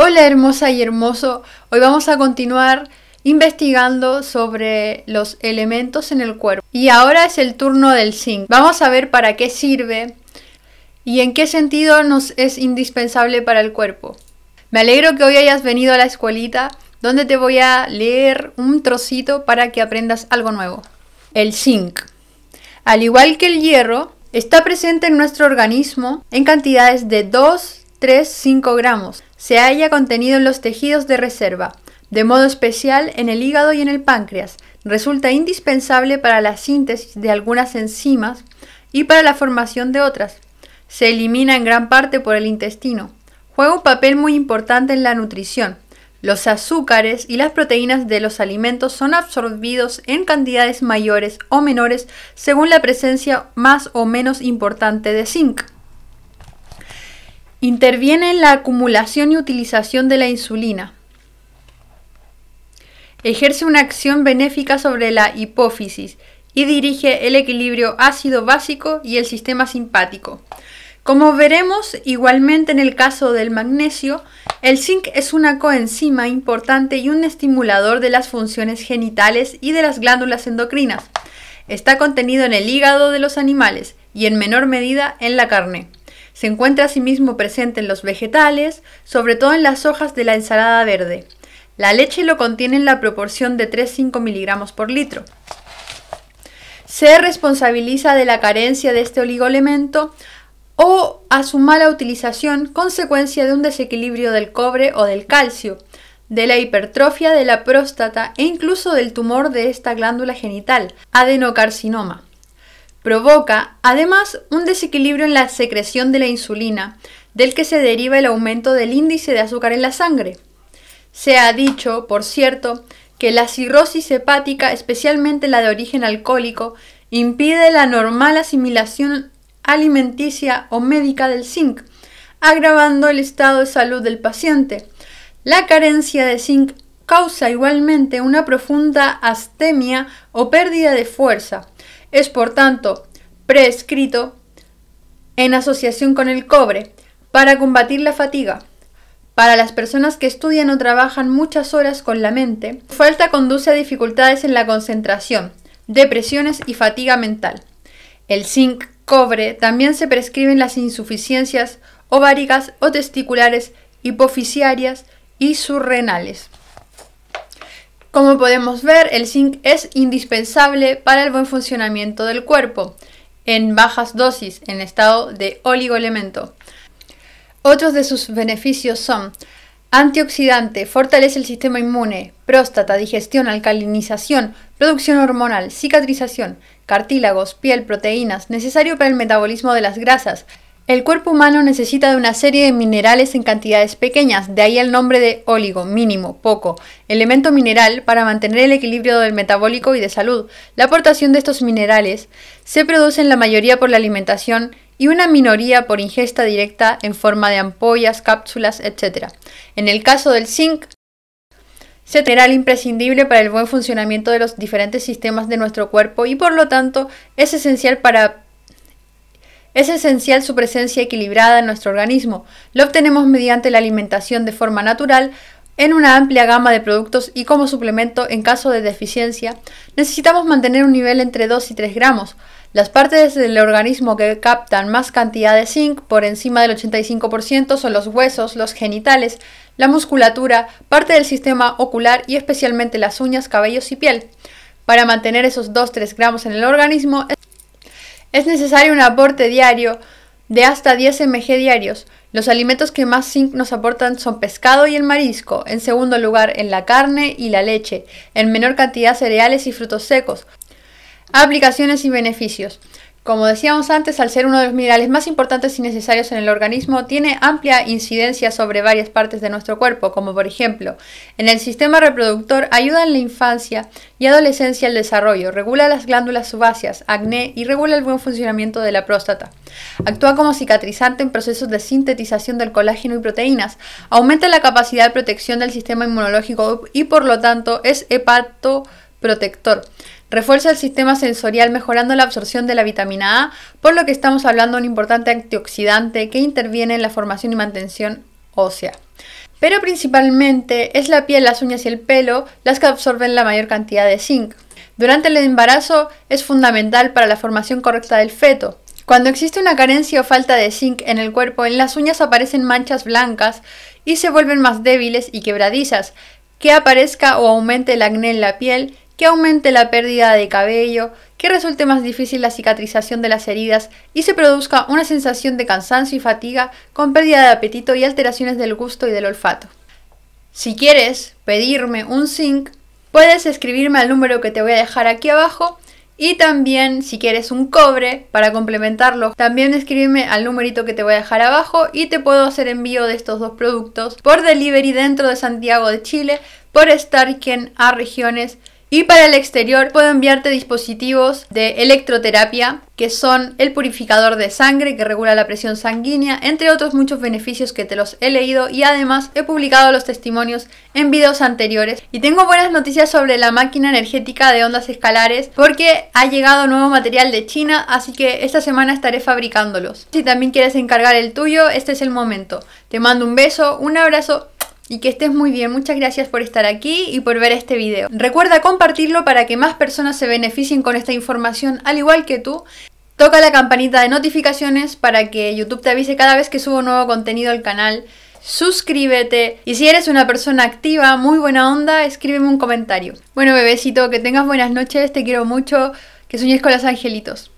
Hola hermosa y hermoso, hoy vamos a continuar investigando sobre los elementos en el cuerpo. Y ahora es el turno del zinc. Vamos a ver para qué sirve y en qué sentido nos es indispensable para el cuerpo. Me alegro que hoy hayas venido a la escuelita donde te voy a leer un trocito para que aprendas algo nuevo. El zinc. Al igual que el hierro, está presente en nuestro organismo en cantidades de 2 3-5 gramos. Se halla contenido en los tejidos de reserva, de modo especial en el hígado y en el páncreas. Resulta indispensable para la síntesis de algunas enzimas y para la formación de otras. Se elimina en gran parte por el intestino. Juega un papel muy importante en la nutrición. Los azúcares y las proteínas de los alimentos son absorbidos en cantidades mayores o menores según la presencia más o menos importante de zinc. Interviene en la acumulación y utilización de la insulina. Ejerce una acción benéfica sobre la hipófisis y dirige el equilibrio ácido básico y el sistema simpático. Como veremos igualmente en el caso del magnesio, el zinc es una coenzima importante y un estimulador de las funciones genitales y de las glándulas endocrinas. Está contenido en el hígado de los animales y en menor medida en la carne. Se encuentra asimismo presente en los vegetales, sobre todo en las hojas de la ensalada verde. La leche lo contiene en la proporción de 3-5 miligramos por litro. Se responsabiliza de la carencia de este oligoelemento o a su mala utilización, consecuencia de un desequilibrio del cobre o del calcio, de la hipertrofia de la próstata e incluso del tumor de esta glándula genital, adenocarcinoma. Provoca, además, un desequilibrio en la secreción de la insulina, del que se deriva el aumento del índice de azúcar en la sangre. Se ha dicho, por cierto, que la cirrosis hepática, especialmente la de origen alcohólico, impide la normal asimilación alimenticia o médica del zinc, agravando el estado de salud del paciente. La carencia de zinc causa igualmente una profunda astemia o pérdida de fuerza, es por tanto prescrito en asociación con el cobre para combatir la fatiga. Para las personas que estudian o trabajan muchas horas con la mente, falta conduce a dificultades en la concentración, depresiones y fatiga mental. El zinc cobre también se prescribe en las insuficiencias ováricas o testiculares, hipoficiarias y surrenales. Como podemos ver, el zinc es indispensable para el buen funcionamiento del cuerpo en bajas dosis, en estado de oligoelemento. Otros de sus beneficios son antioxidante, fortalece el sistema inmune, próstata, digestión, alcalinización, producción hormonal, cicatrización, cartílagos, piel, proteínas, necesario para el metabolismo de las grasas, el cuerpo humano necesita de una serie de minerales en cantidades pequeñas, de ahí el nombre de óligo, mínimo, poco, elemento mineral para mantener el equilibrio del metabólico y de salud. La aportación de estos minerales se produce en la mayoría por la alimentación y una minoría por ingesta directa en forma de ampollas, cápsulas, etc. En el caso del zinc, se mineral imprescindible para el buen funcionamiento de los diferentes sistemas de nuestro cuerpo y por lo tanto es esencial para es esencial su presencia equilibrada en nuestro organismo. Lo obtenemos mediante la alimentación de forma natural en una amplia gama de productos y como suplemento en caso de deficiencia, necesitamos mantener un nivel entre 2 y 3 gramos. Las partes del organismo que captan más cantidad de zinc por encima del 85% son los huesos, los genitales, la musculatura, parte del sistema ocular y especialmente las uñas, cabellos y piel. Para mantener esos 2-3 gramos en el organismo, es necesario un aporte diario de hasta 10 mg diarios. Los alimentos que más zinc nos aportan son pescado y el marisco, en segundo lugar en la carne y la leche, en menor cantidad cereales y frutos secos. Aplicaciones y beneficios. Como decíamos antes, al ser uno de los minerales más importantes y necesarios en el organismo, tiene amplia incidencia sobre varias partes de nuestro cuerpo, como por ejemplo, en el sistema reproductor ayuda en la infancia y adolescencia al desarrollo, regula las glándulas subáceas, acné y regula el buen funcionamiento de la próstata. Actúa como cicatrizante en procesos de sintetización del colágeno y proteínas, aumenta la capacidad de protección del sistema inmunológico y por lo tanto es hepatoprotector. Refuerza el sistema sensorial mejorando la absorción de la vitamina A, por lo que estamos hablando de un importante antioxidante que interviene en la formación y mantención ósea. Pero principalmente es la piel, las uñas y el pelo las que absorben la mayor cantidad de zinc. Durante el embarazo es fundamental para la formación correcta del feto. Cuando existe una carencia o falta de zinc en el cuerpo, en las uñas aparecen manchas blancas y se vuelven más débiles y quebradizas. Que aparezca o aumente el acné en la piel que aumente la pérdida de cabello, que resulte más difícil la cicatrización de las heridas y se produzca una sensación de cansancio y fatiga con pérdida de apetito y alteraciones del gusto y del olfato. Si quieres pedirme un zinc, puedes escribirme al número que te voy a dejar aquí abajo y también si quieres un cobre para complementarlo, también escribirme al numerito que te voy a dejar abajo y te puedo hacer envío de estos dos productos por delivery dentro de Santiago de Chile, por Starken a regiones y para el exterior puedo enviarte dispositivos de electroterapia, que son el purificador de sangre que regula la presión sanguínea, entre otros muchos beneficios que te los he leído y además he publicado los testimonios en videos anteriores. Y tengo buenas noticias sobre la máquina energética de ondas escalares porque ha llegado nuevo material de China, así que esta semana estaré fabricándolos. Si también quieres encargar el tuyo, este es el momento. Te mando un beso, un abrazo y que estés muy bien. Muchas gracias por estar aquí y por ver este video. Recuerda compartirlo para que más personas se beneficien con esta información al igual que tú. Toca la campanita de notificaciones para que YouTube te avise cada vez que subo nuevo contenido al canal. Suscríbete y si eres una persona activa, muy buena onda, escríbeme un comentario. Bueno, bebecito, que tengas buenas noches, te quiero mucho, que sueñes con los angelitos.